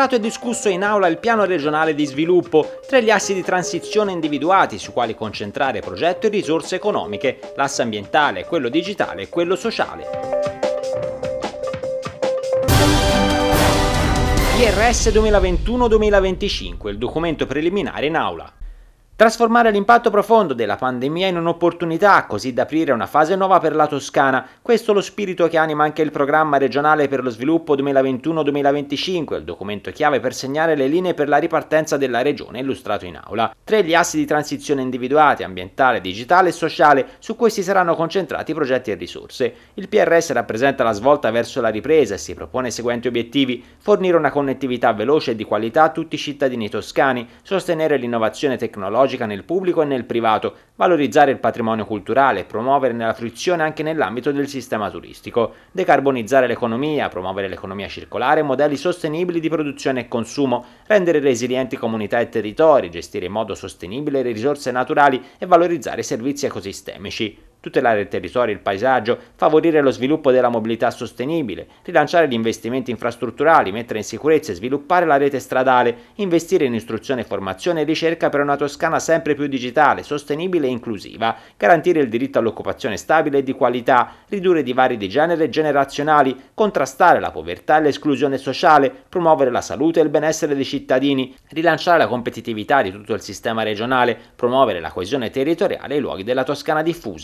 illustrato e discusso in aula il piano regionale di sviluppo, tre gli assi di transizione individuati su quali concentrare progetto e risorse economiche, l'asse ambientale, quello digitale e quello sociale. IRS 2021-2025, il documento preliminare in aula. Trasformare l'impatto profondo della pandemia in un'opportunità, così da aprire una fase nuova per la Toscana. Questo è lo spirito che anima anche il programma regionale per lo sviluppo 2021-2025, il documento chiave per segnare le linee per la ripartenza della regione illustrato in aula. Tre gli assi di transizione individuati, ambientale, digitale e sociale, su cui si saranno concentrati i progetti e risorse. Il PRS rappresenta la svolta verso la ripresa e si propone i seguenti obiettivi: fornire una connettività veloce e di qualità a tutti i cittadini toscani, sostenere l'innovazione tecnologica ecologica nel pubblico e nel privato, valorizzare il patrimonio culturale, promuoverne la fruizione anche nell'ambito del sistema turistico, decarbonizzare l'economia, promuovere l'economia circolare, modelli sostenibili di produzione e consumo, rendere resilienti comunità e territori, gestire in modo sostenibile le risorse naturali e valorizzare i servizi ecosistemici tutelare il territorio e il paesaggio, favorire lo sviluppo della mobilità sostenibile, rilanciare gli investimenti infrastrutturali, mettere in sicurezza e sviluppare la rete stradale, investire in istruzione, formazione e ricerca per una Toscana sempre più digitale, sostenibile e inclusiva, garantire il diritto all'occupazione stabile e di qualità, ridurre i divari di genere e generazionali, contrastare la povertà e l'esclusione sociale, promuovere la salute e il benessere dei cittadini, rilanciare la competitività di tutto il sistema regionale, promuovere la coesione territoriale e i luoghi della Toscana diffusa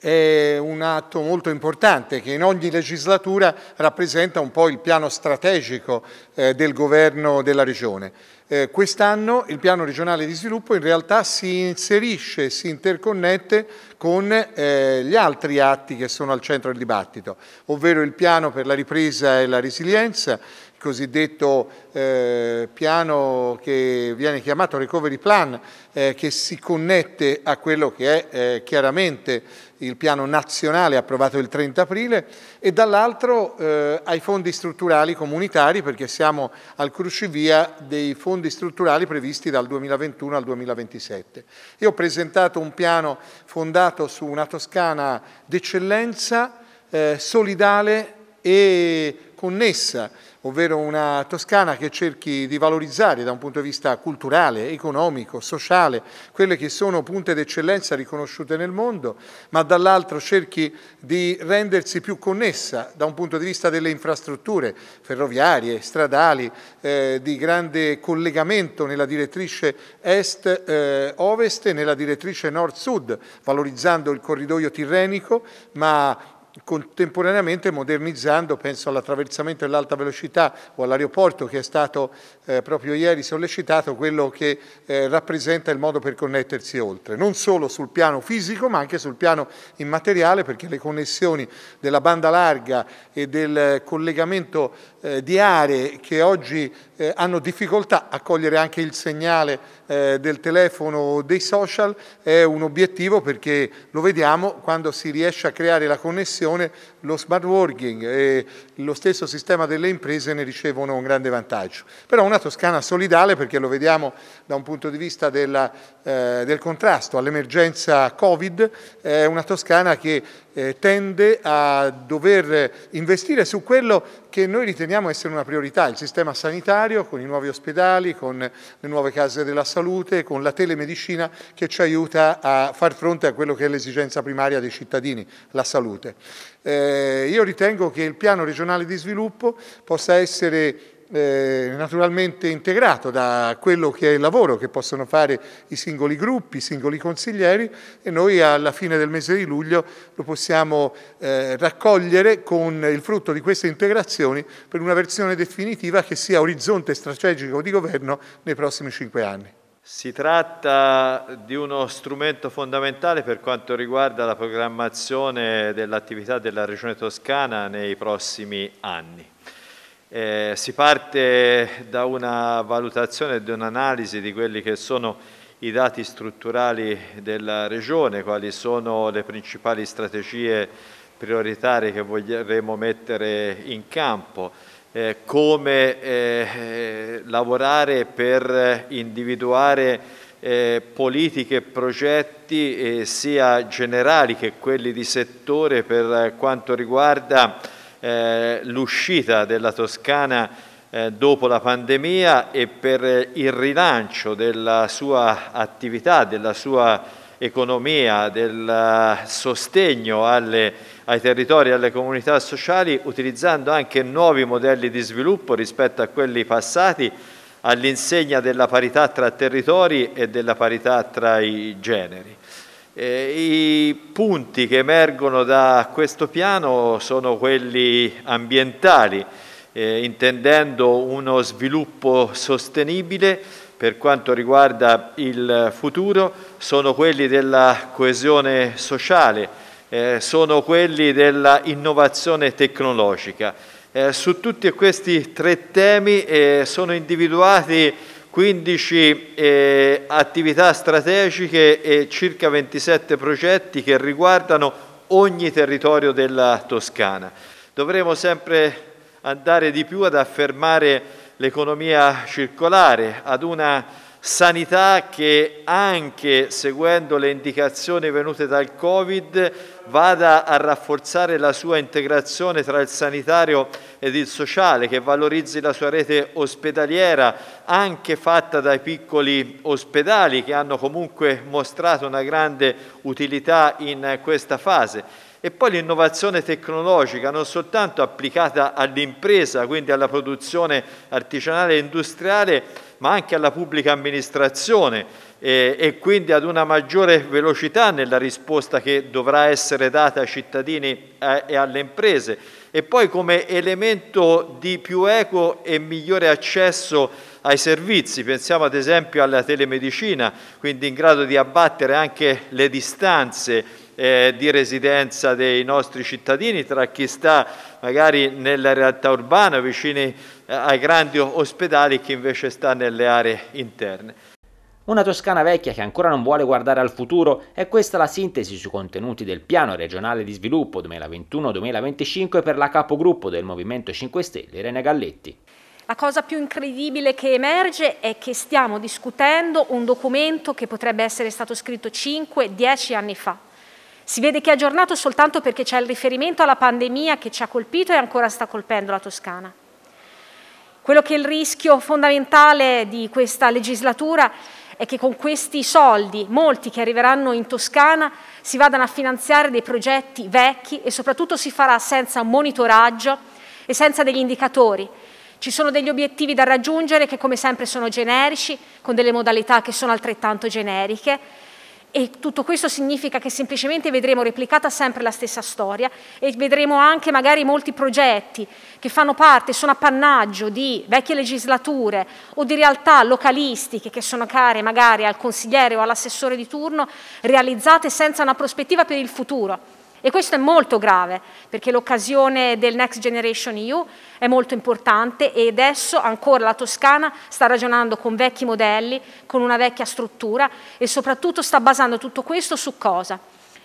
è un atto molto importante che in ogni legislatura rappresenta un po' il piano strategico eh, del governo della regione. Eh, Quest'anno il piano regionale di sviluppo in realtà si inserisce, si interconnette con eh, gli altri atti che sono al centro del dibattito, ovvero il piano per la ripresa e la resilienza, cosiddetto eh, piano che viene chiamato recovery plan, eh, che si connette a quello che è eh, chiaramente il piano nazionale approvato il 30 aprile e dall'altro eh, ai fondi strutturali comunitari perché siamo al crucivia dei fondi strutturali previsti dal 2021 al 2027. Io ho presentato un piano fondato su una Toscana d'eccellenza, eh, solidale, e connessa, ovvero una Toscana che cerchi di valorizzare da un punto di vista culturale, economico, sociale, quelle che sono punte d'eccellenza riconosciute nel mondo, ma dall'altro cerchi di rendersi più connessa da un punto di vista delle infrastrutture ferroviarie, stradali, eh, di grande collegamento nella direttrice est-ovest eh, e nella direttrice nord-sud, valorizzando il corridoio tirrenico, ma contemporaneamente modernizzando, penso all'attraversamento dell'alta velocità o all'aeroporto che è stato eh, proprio ieri sollecitato, quello che eh, rappresenta il modo per connettersi oltre, non solo sul piano fisico ma anche sul piano immateriale perché le connessioni della banda larga e del collegamento eh, di aree che oggi eh, hanno difficoltà a cogliere anche il segnale eh, del telefono, o dei social è un obiettivo perché lo vediamo quando si riesce a creare la connessione, lo smart working e lo stesso sistema delle imprese ne ricevono un grande vantaggio. Però una Toscana solidale perché lo vediamo da un punto di vista della, eh, del contrasto all'emergenza Covid, è una Toscana che eh, tende a dover investire su quello che noi riteniamo essere una priorità, il sistema sanitario con i nuovi ospedali, con le nuove case della salute, con la telemedicina che ci aiuta a far fronte a quello che è l'esigenza primaria dei cittadini, la salute. Eh, io ritengo che il piano regionale di sviluppo possa essere eh, naturalmente integrato da quello che è il lavoro che possono fare i singoli gruppi, i singoli consiglieri e noi alla fine del mese di luglio lo possiamo eh, raccogliere con il frutto di queste integrazioni per una versione definitiva che sia orizzonte strategico di governo nei prossimi cinque anni. Si tratta di uno strumento fondamentale per quanto riguarda la programmazione dell'attività della Regione Toscana nei prossimi anni. Eh, si parte da una valutazione e da un'analisi di quelli che sono i dati strutturali della Regione, quali sono le principali strategie prioritarie che vorremmo mettere in campo, eh, come eh, eh lavorare per individuare eh, politiche e progetti eh, sia generali che quelli di settore per quanto riguarda eh, l'uscita della Toscana eh, dopo la pandemia e per il rilancio della sua attività, della sua economia, del eh, sostegno alle, ai territori e alle comunità sociali, utilizzando anche nuovi modelli di sviluppo rispetto a quelli passati, all'insegna della parità tra territori e della parità tra i generi. Eh, I punti che emergono da questo piano sono quelli ambientali, eh, intendendo uno sviluppo sostenibile per quanto riguarda il futuro, sono quelli della coesione sociale, eh, sono quelli dell'innovazione innovazione tecnologica. Eh, su tutti questi tre temi eh, sono individuati 15 eh, attività strategiche e circa 27 progetti che riguardano ogni territorio della Toscana. Dovremo sempre andare di più ad affermare l'economia circolare, ad una sanità che anche seguendo le indicazioni venute dal Covid vada a rafforzare la sua integrazione tra il sanitario ed il sociale, che valorizzi la sua rete ospedaliera anche fatta dai piccoli ospedali che hanno comunque mostrato una grande utilità in questa fase. E poi l'innovazione tecnologica, non soltanto applicata all'impresa, quindi alla produzione artigianale e industriale, ma anche alla pubblica amministrazione eh, e quindi ad una maggiore velocità nella risposta che dovrà essere data ai cittadini eh, e alle imprese e poi come elemento di più equo e migliore accesso ai servizi, pensiamo ad esempio alla telemedicina, quindi in grado di abbattere anche le distanze eh, di residenza dei nostri cittadini, tra chi sta magari nella realtà urbana, vicini eh, ai grandi ospedali, e chi invece sta nelle aree interne. Una Toscana vecchia che ancora non vuole guardare al futuro è questa la sintesi sui contenuti del piano regionale di sviluppo 2021-2025 per la capogruppo del Movimento 5 Stelle Irene Galletti. La cosa più incredibile che emerge è che stiamo discutendo un documento che potrebbe essere stato scritto 5-10 anni fa. Si vede che è aggiornato soltanto perché c'è il riferimento alla pandemia che ci ha colpito e ancora sta colpendo la Toscana. Quello che è il rischio fondamentale di questa legislatura è che con questi soldi, molti che arriveranno in Toscana, si vadano a finanziare dei progetti vecchi e soprattutto si farà senza un monitoraggio e senza degli indicatori. Ci sono degli obiettivi da raggiungere che come sempre sono generici, con delle modalità che sono altrettanto generiche e tutto questo significa che semplicemente vedremo replicata sempre la stessa storia e vedremo anche magari molti progetti che fanno parte, sono appannaggio di vecchie legislature o di realtà localistiche che sono care magari al consigliere o all'assessore di turno, realizzate senza una prospettiva per il futuro. E questo è molto grave, perché l'occasione del Next Generation EU è molto importante e adesso ancora la Toscana sta ragionando con vecchi modelli, con una vecchia struttura e soprattutto sta basando tutto questo su cosa?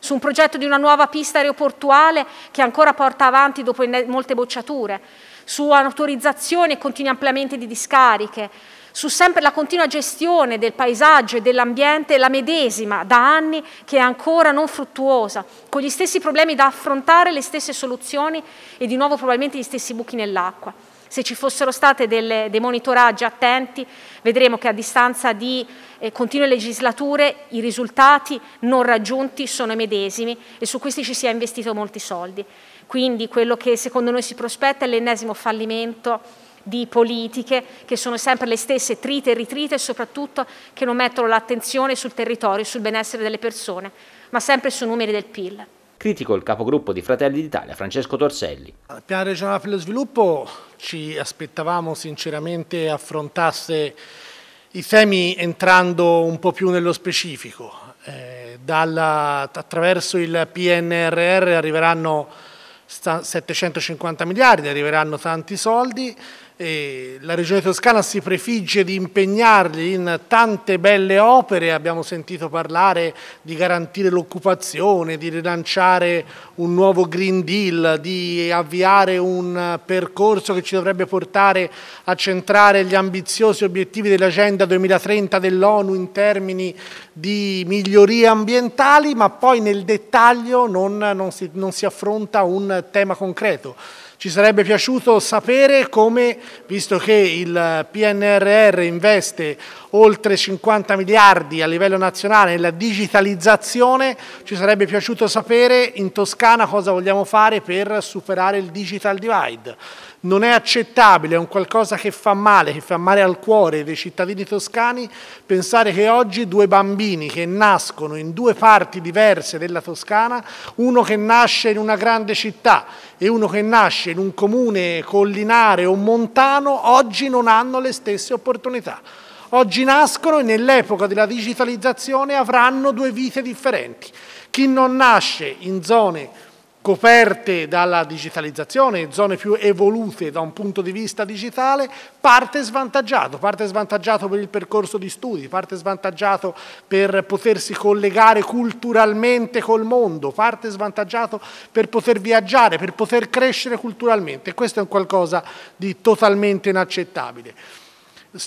Su un progetto di una nuova pista aeroportuale che ancora porta avanti dopo molte bocciature, su un'autorizzazione e continui ampliamenti di discariche, su sempre la continua gestione del paesaggio e dell'ambiente, la medesima da anni che è ancora non fruttuosa, con gli stessi problemi da affrontare, le stesse soluzioni e di nuovo probabilmente gli stessi buchi nell'acqua. Se ci fossero stati dei monitoraggi attenti, vedremo che a distanza di eh, continue legislature i risultati non raggiunti sono i medesimi e su questi ci si è investito molti soldi. Quindi quello che secondo noi si prospetta è l'ennesimo fallimento di politiche che sono sempre le stesse, trite e ritrite, e soprattutto che non mettono l'attenzione sul territorio, e sul benessere delle persone, ma sempre su numeri del PIL. Critico il capogruppo di Fratelli d'Italia, Francesco Torselli. Il piano regionale per lo sviluppo ci aspettavamo sinceramente affrontasse i temi entrando un po' più nello specifico. Eh, dalla, attraverso il PNRR arriveranno 750 miliardi, arriveranno tanti soldi, la Regione Toscana si prefigge di impegnarli in tante belle opere, abbiamo sentito parlare di garantire l'occupazione, di rilanciare un nuovo Green Deal, di avviare un percorso che ci dovrebbe portare a centrare gli ambiziosi obiettivi dell'Agenda 2030 dell'ONU in termini di migliorie ambientali, ma poi nel dettaglio non, non, si, non si affronta un tema concreto. Ci sarebbe piaciuto sapere come, visto che il PNRR investe oltre 50 miliardi a livello nazionale nella digitalizzazione, ci sarebbe piaciuto sapere in Toscana cosa vogliamo fare per superare il digital divide. Non è accettabile, è un qualcosa che fa male, che fa male al cuore dei cittadini toscani, pensare che oggi due bambini che nascono in due parti diverse della Toscana, uno che nasce in una grande città e uno che nasce in un comune collinare o montano, oggi non hanno le stesse opportunità oggi nascono e nell'epoca della digitalizzazione avranno due vite differenti. Chi non nasce in zone coperte dalla digitalizzazione, zone più evolute da un punto di vista digitale, parte svantaggiato, parte svantaggiato per il percorso di studi, parte svantaggiato per potersi collegare culturalmente col mondo, parte svantaggiato per poter viaggiare, per poter crescere culturalmente. Questo è un qualcosa di totalmente inaccettabile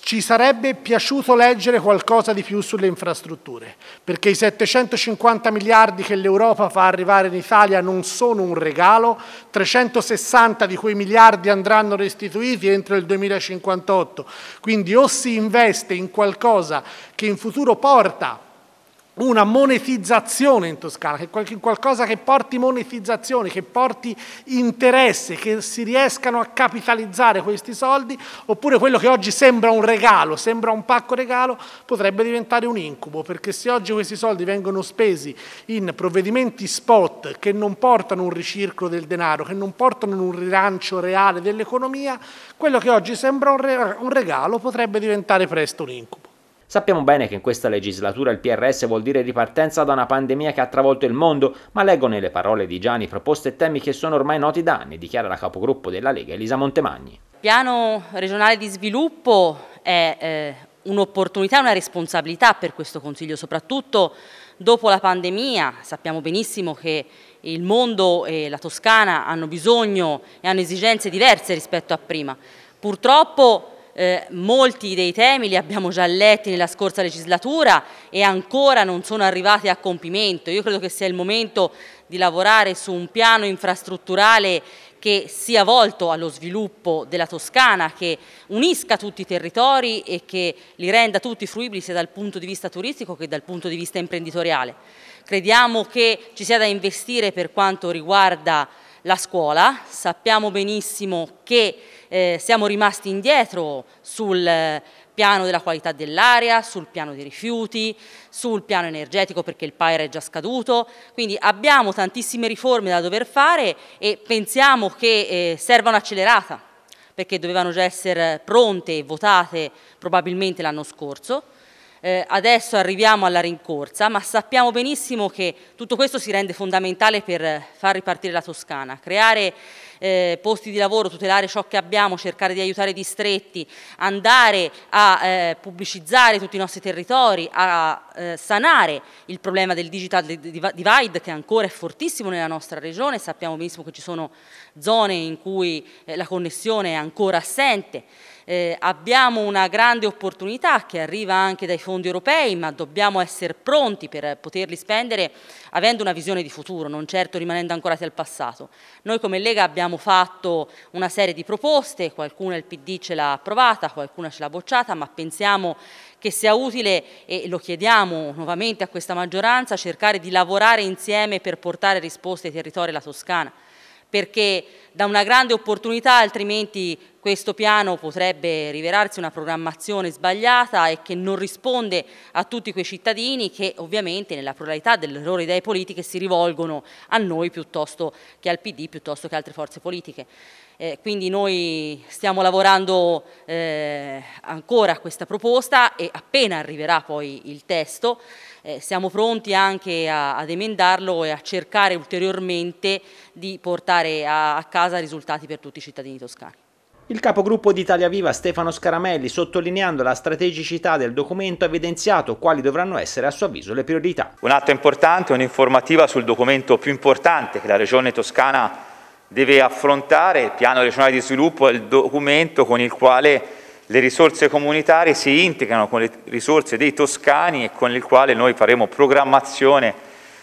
ci sarebbe piaciuto leggere qualcosa di più sulle infrastrutture, perché i 750 miliardi che l'Europa fa arrivare in Italia non sono un regalo, 360 di quei miliardi andranno restituiti entro il 2058, quindi o si investe in qualcosa che in futuro porta una monetizzazione in Toscana, che qualcosa che porti monetizzazione, che porti interesse, che si riescano a capitalizzare questi soldi, oppure quello che oggi sembra un regalo, sembra un pacco regalo, potrebbe diventare un incubo, perché se oggi questi soldi vengono spesi in provvedimenti spot che non portano un ricircolo del denaro, che non portano un rilancio reale dell'economia, quello che oggi sembra un regalo potrebbe diventare presto un incubo. Sappiamo bene che in questa legislatura il PRS vuol dire ripartenza da una pandemia che ha travolto il mondo, ma leggo nelle parole di Gianni proposte e temi che sono ormai noti da anni, dichiara la capogruppo della Lega Elisa Montemagni. Il piano regionale di sviluppo è eh, un'opportunità e una responsabilità per questo Consiglio, soprattutto dopo la pandemia. Sappiamo benissimo che il mondo e la Toscana hanno bisogno e hanno esigenze diverse rispetto a prima. Purtroppo eh, molti dei temi li abbiamo già letti nella scorsa legislatura e ancora non sono arrivati a compimento. Io credo che sia il momento di lavorare su un piano infrastrutturale che sia volto allo sviluppo della Toscana, che unisca tutti i territori e che li renda tutti fruibili sia dal punto di vista turistico che dal punto di vista imprenditoriale. Crediamo che ci sia da investire per quanto riguarda la scuola, sappiamo benissimo che eh, siamo rimasti indietro sul eh, piano della qualità dell'aria, sul piano dei rifiuti, sul piano energetico perché il PAIR è già scaduto, quindi abbiamo tantissime riforme da dover fare e pensiamo che eh, serva un'accelerata perché dovevano già essere pronte e votate probabilmente l'anno scorso eh, adesso arriviamo alla rincorsa, ma sappiamo benissimo che tutto questo si rende fondamentale per far ripartire la Toscana, creare eh, posti di lavoro, tutelare ciò che abbiamo, cercare di aiutare i distretti, andare a eh, pubblicizzare tutti i nostri territori, a eh, sanare il problema del digital divide che ancora è fortissimo nella nostra regione, sappiamo benissimo che ci sono zone in cui eh, la connessione è ancora assente. Eh, abbiamo una grande opportunità che arriva anche dai fondi europei, ma dobbiamo essere pronti per poterli spendere avendo una visione di futuro, non certo rimanendo ancorati al passato. Noi come Lega abbiamo fatto una serie di proposte, qualcuna il PD ce l'ha approvata, qualcuna ce l'ha bocciata, ma pensiamo che sia utile, e lo chiediamo nuovamente a questa maggioranza, cercare di lavorare insieme per portare risposte ai territori della Toscana perché da una grande opportunità altrimenti questo piano potrebbe rivelarsi una programmazione sbagliata e che non risponde a tutti quei cittadini che ovviamente nella pluralità delle loro idee politiche si rivolgono a noi piuttosto che al PD, piuttosto che altre forze politiche. Eh, quindi noi stiamo lavorando eh, ancora a questa proposta e appena arriverà poi il testo eh, siamo pronti anche a, ad emendarlo e a cercare ulteriormente di portare a, a casa risultati per tutti i cittadini toscani. Il capogruppo di Italia Viva Stefano Scaramelli, sottolineando la strategicità del documento, ha evidenziato quali dovranno essere a suo avviso le priorità. Un atto importante, un'informativa sul documento più importante che la Regione Toscana ha deve affrontare il piano regionale di sviluppo è il documento con il quale le risorse comunitarie si integrano con le risorse dei toscani e con il quale noi faremo programmazione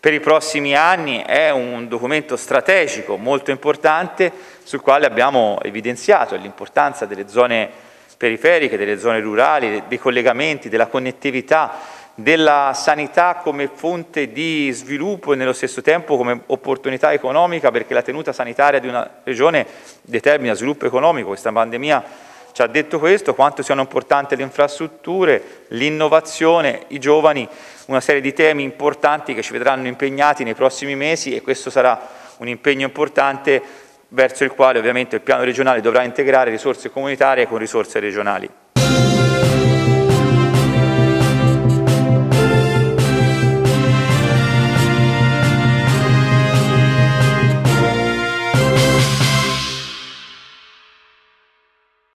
per i prossimi anni. È un documento strategico molto importante sul quale abbiamo evidenziato l'importanza delle zone periferiche, delle zone rurali, dei collegamenti, della connettività della sanità come fonte di sviluppo e nello stesso tempo come opportunità economica perché la tenuta sanitaria di una regione determina sviluppo economico, questa pandemia ci ha detto questo, quanto siano importanti le infrastrutture, l'innovazione, i giovani, una serie di temi importanti che ci vedranno impegnati nei prossimi mesi e questo sarà un impegno importante verso il quale ovviamente il piano regionale dovrà integrare risorse comunitarie con risorse regionali.